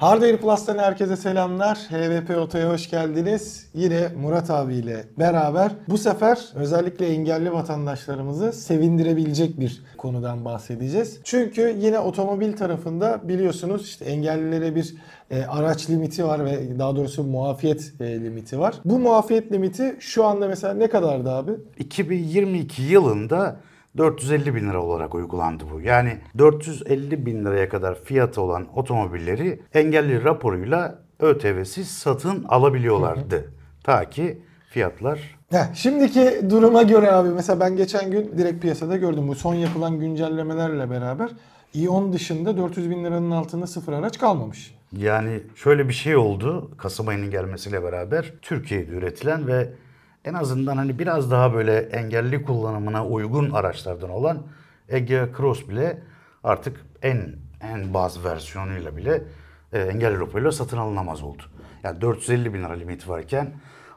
Hardware Plus'tan herkese selamlar. HVP Oto'ya hoş geldiniz. Yine Murat abiyle beraber bu sefer özellikle engelli vatandaşlarımızı sevindirebilecek bir konudan bahsedeceğiz. Çünkü yine otomobil tarafında biliyorsunuz işte engellilere bir e, araç limiti var ve daha doğrusu muafiyet e, limiti var. Bu muafiyet limiti şu anda mesela ne kadardı abi? 2022 yılında 450 bin lira olarak uygulandı bu. Yani 450 bin liraya kadar fiyatı olan otomobilleri engelli raporuyla ÖTV'siz satın alabiliyorlardı. Ta ki fiyatlar Heh, şimdiki duruma göre abi mesela ben geçen gün direkt piyasada gördüm bu son yapılan güncellemelerle beraber İon e dışında 400 bin liranın altında sıfır araç kalmamış. Yani şöyle bir şey oldu Kasım ayının gelmesiyle beraber Türkiye'de üretilen ve en azından hani biraz daha böyle engelli kullanımına uygun araçlardan olan Egea Cross bile artık en en baz versiyonuyla bile e, engelli raporuyla satın alınamaz oldu. Yani 450 bin lira limiti varken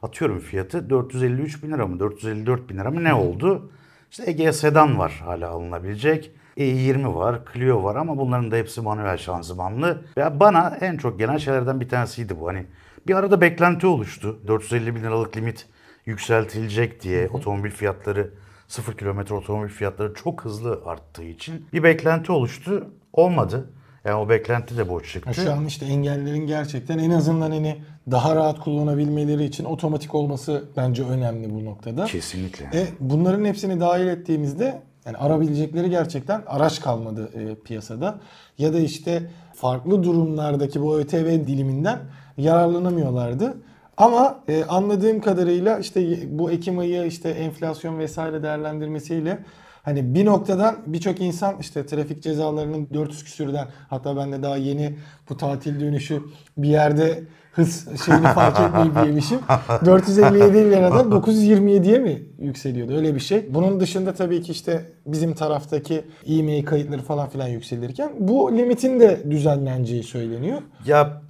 atıyorum fiyatı 453 bin lira mı 454 bin lira mı ne oldu? İşte Egea Sedan var hala alınabilecek. E20 var, Clio var ama bunların da hepsi manuel şanzımanlı. Ve bana en çok gelen şeylerden bir tanesiydi bu. Hani bir arada beklenti oluştu. 450 bin liralık limit yükseltilecek diye hı hı. otomobil fiyatları sıfır kilometre otomobil fiyatları çok hızlı arttığı için bir beklenti oluştu. Olmadı. Yani o beklenti de boş çıktı. Şu an işte engellerin gerçekten en azından hani daha rahat kullanabilmeleri için otomatik olması bence önemli bu noktada. Kesinlikle. E, bunların hepsini dahil ettiğimizde yani arabilecekleri gerçekten araç kalmadı e, piyasada. Ya da işte farklı durumlardaki bu ÖTV diliminden yararlanamıyorlardı. Ama e, anladığım kadarıyla işte bu Ekim ayı işte enflasyon vesaire değerlendirmesiyle hani bir noktadan birçok insan işte trafik cezalarının 400 küsürden hatta ben de daha yeni bu tatil dönüşü bir yerde hız şeyini fark etmeyip yemişim. 457 liradan 927'ye mi yükseliyordu öyle bir şey. Bunun dışında tabii ki işte bizim taraftaki e kayıtları falan filan yükselirken bu limitin de düzenleneceği söyleniyor. Ya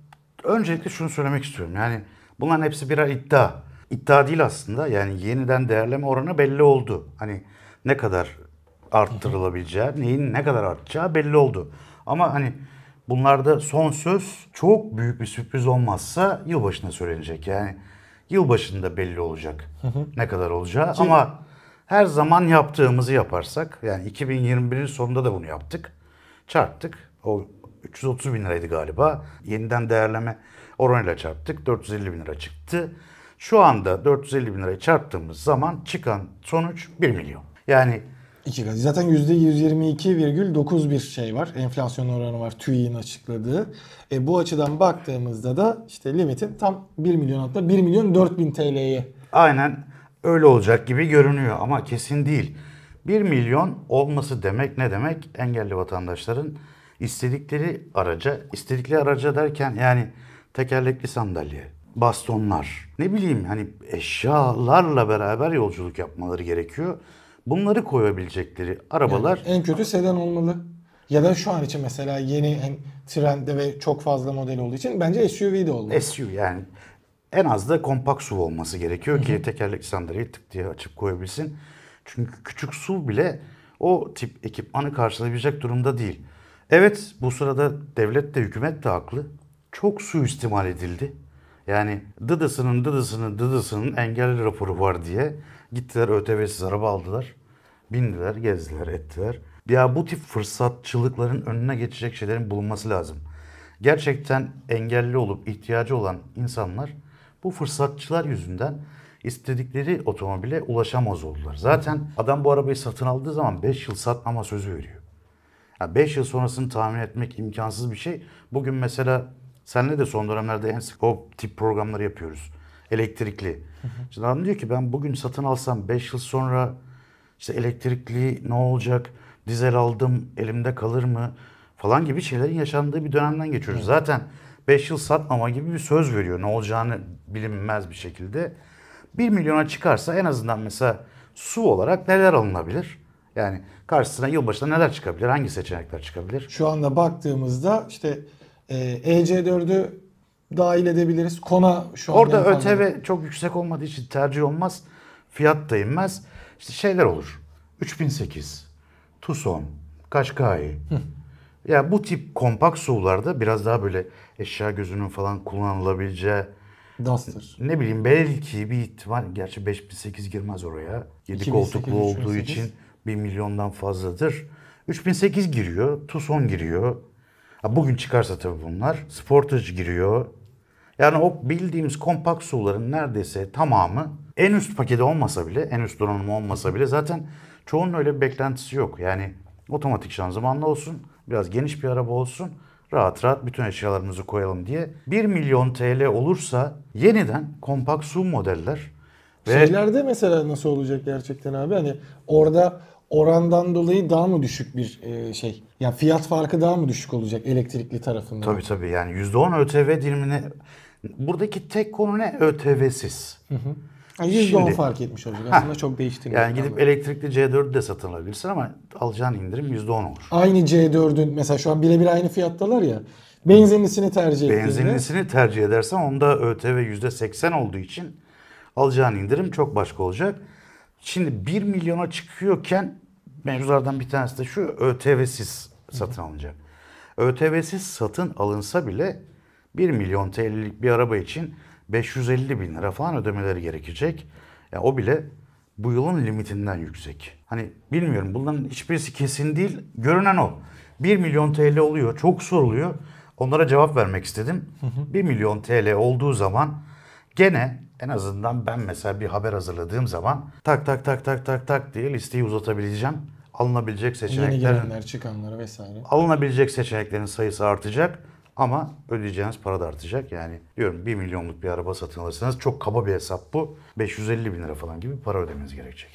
öncelikle şunu söylemek istiyorum yani Bunların hepsi birer iddia. İddia değil aslında yani yeniden değerleme oranı belli oldu. Hani ne kadar arttırılabileceği, neyin ne kadar artacağı belli oldu. Ama hani bunlarda son söz çok büyük bir sürpriz olmazsa yılbaşına söylenecek. Yani yılbaşında belli olacak ne kadar olacağı ama her zaman yaptığımızı yaparsak yani 2021'in sonunda da bunu yaptık. Çarptık. O 330 bin liraydı galiba. Yeniden değerleme oranıyla çarptık. 450 bin lira çıktı. Şu anda 450 bin liraya çarptığımız zaman çıkan sonuç 1 milyon. Yani İki kat. Zaten %122,9 bir şey var. Enflasyon oranı var TÜİ'nin açıkladığı. E, bu açıdan baktığımızda da işte limitin tam 1 milyon hatta 1 milyon 4 bin TL'ye. Aynen öyle olacak gibi görünüyor ama kesin değil. 1 milyon olması demek ne demek? Engelli vatandaşların istedikleri araca, istedikleri araca derken yani tekerlekli sandalye, bastonlar, ne bileyim hani eşyalarla beraber yolculuk yapmaları gerekiyor. Bunları koyabilecekleri arabalar... Yani en kötü sedan olmalı. Ya da şu an için mesela yeni hem hani trende ve çok fazla model olduğu için bence SUV de olmalı. SUV yani en az da kompakt SUV olması gerekiyor ki tekerlekli sandalyeyi tık diye açıp koyabilsin. Çünkü küçük SUV bile o tip ekipmanı karşılayabilecek durumda değil. Evet bu sırada devlet de hükümet de haklı çok suistimal edildi. Yani dıdısının dıdısının dıdısının engelli raporu var diye gittiler ÖTV'siz araba aldılar. Bindiler, gezdiler, ettiler. Ya bu tip fırsatçılıkların önüne geçecek şeylerin bulunması lazım. Gerçekten engelli olup ihtiyacı olan insanlar bu fırsatçılar yüzünden istedikleri otomobile ulaşamaz oldular. Zaten adam bu arabayı satın aldığı zaman 5 yıl satmama sözü veriyor. 5 yani yıl sonrasını tahmin etmek imkansız bir şey. Bugün mesela Senle de son dönemlerde en sık o tip programları yapıyoruz. Elektrikli. Hı hı. Şimdi adam diyor ki ben bugün satın alsam 5 yıl sonra işte elektrikli ne olacak? Dizel aldım elimde kalır mı? Falan gibi şeylerin yaşandığı bir dönemden geçiyoruz. Evet. Zaten 5 yıl satmama gibi bir söz veriyor. Ne olacağını bilinmez bir şekilde. 1 milyona çıkarsa en azından mesela su olarak neler alınabilir? Yani karşısına yılbaşında neler çıkabilir? Hangi seçenekler çıkabilir? Şu anda baktığımızda işte ee, e, EC4'ü dahil edebiliriz. Kona şu an Orada ÖTV kalmadı. çok yüksek olmadığı için tercih olmaz. Fiyat da inmez. İşte şeyler olur. 3008, Tucson, Kaşkai. Hı. Ya bu tip kompakt SUV'larda biraz daha böyle eşya gözünün falan kullanılabileceği Duster. Ne bileyim belki bir ihtimal gerçi 5008 girmez oraya. 7 2008, koltuklu olduğu 2008. için 1 milyondan fazladır. 3008 giriyor, Tucson giriyor. Bugün çıkarsa tabii bunlar. Sportage giriyor. Yani o bildiğimiz kompakt SUV'ların neredeyse tamamı en üst paketi olmasa bile, en üst donanımı olmasa bile zaten çoğunun öyle bir beklentisi yok. Yani otomatik şanzımanlı olsun, biraz geniş bir araba olsun, rahat rahat bütün eşyalarımızı koyalım diye. 1 milyon TL olursa yeniden kompakt SUV modeller ve... Şeylerde mesela nasıl olacak gerçekten abi? Hani orada orandan dolayı daha mı düşük bir e, şey? Ya yani fiyat farkı daha mı düşük olacak elektrikli tarafında? Tabii tabii yani %10 ÖTV dilimine buradaki tek konu ne? ÖTV'siz. Hı hı. Yani %10 fark etmiş olacak. Aslında ha, çok değiştirmiyor. Yani gidip elektrikli C4'ü de satın alabilirsin ama alacağın indirim %10 olur. Aynı C4'ün mesela şu an birebir aynı fiyattalar ya. Benzinlisini tercih ettiğinde. Benzinlisini tercih edersen onda ÖTV %80 olduğu için alacağın indirim çok başka olacak. Şimdi 1 milyona çıkıyorken mevzulardan bir tanesi de şu ÖTV'siz satın alınacak. ÖTV'siz satın alınsa bile 1 milyon TL'lik bir araba için 550 bin lira falan ödemeleri gerekecek. Yani o bile bu yılın limitinden yüksek. Hani bilmiyorum bunların hiçbirisi kesin değil. Görünen o. 1 milyon TL oluyor. Çok soruluyor. Onlara cevap vermek istedim. Hı hı. 1 milyon TL olduğu zaman gene en azından ben mesela bir haber hazırladığım zaman tak tak tak tak tak tak diye listeyi uzatabileceğim. Alınabilecek seçeneklerin... Yeni gelenler, çıkanları vesaire. Alınabilecek seçeneklerin sayısı artacak ama ödeyeceğiniz para da artacak. Yani diyorum 1 milyonluk bir araba satın alırsanız çok kaba bir hesap bu. 550 bin lira falan gibi para ödemeniz gerekecek.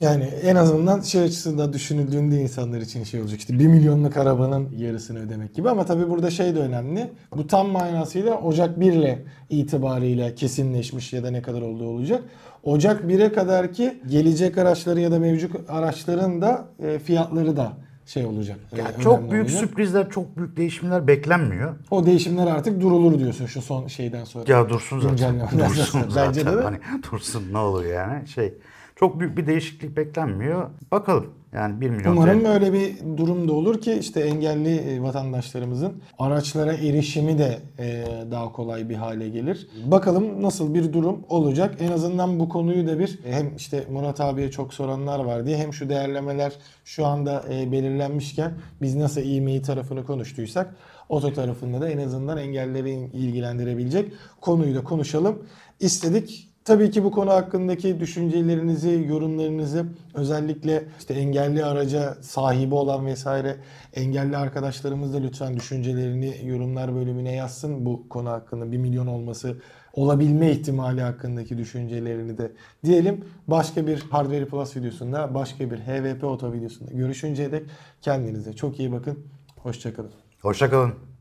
Yani en azından şey açısından düşünüldüğünde insanlar için şey olacak işte 1 milyonluk arabanın yarısını ödemek gibi ama tabii burada şey de önemli. Bu tam manasıyla Ocak 1 ile itibarıyla kesinleşmiş ya da ne kadar olduğu olacak. Ocak 1'e kadar ki gelecek araçları ya da mevcut araçların da e, fiyatları da şey olacak. E, yani çok büyük olacak. sürprizler, çok büyük değişimler beklenmiyor. O değişimler artık durulur diyorsun şu son şeyden sonra. Ya dursun zaten. Dursun zaten. Bence de. Hani dursun ne olur yani şey çok büyük bir değişiklik beklenmiyor. Bakalım. Yani 1 milyon Umarım TL. öyle bir durum da olur ki işte engelli e, vatandaşlarımızın araçlara erişimi de e, daha kolay bir hale gelir. Bakalım nasıl bir durum olacak. En azından bu konuyu da bir e, hem işte Murat abiye çok soranlar var diye hem şu değerlemeler şu anda belirlenmişken biz nasıl IMEI tarafını konuştuysak oto tarafında da en azından engelleri ilgilendirebilecek konuyu da konuşalım istedik. Tabii ki bu konu hakkındaki düşüncelerinizi, yorumlarınızı özellikle işte engelli araca sahibi olan vesaire engelli arkadaşlarımız da lütfen düşüncelerini yorumlar bölümüne yazsın bu konu hakkında. 1 milyon olması olabilme ihtimali hakkındaki düşüncelerini de diyelim. Başka bir Hardware Plus videosunda, başka bir HVP Oto videosunda görüşünceye dek kendinize çok iyi bakın. Hoşçakalın. Hoşçakalın.